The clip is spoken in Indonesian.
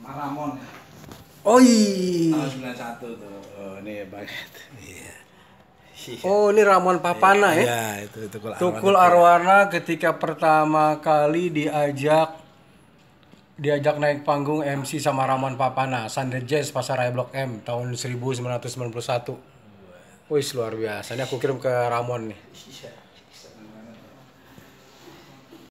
Maramon Oh iya. Tahun tuh. Oh, ini ya, banget. Iya. iya. Oh ini Ramon Papana iya, ya? Iya itu Tukul Arwana. Arwana ketika pertama kali diajak diajak naik panggung MC sama Ramon Papana Sunday Jazz pasar Pasaraya Blok M tahun 1991. Wih luar biasa. Ini aku kirim ke Ramon nih. Iya.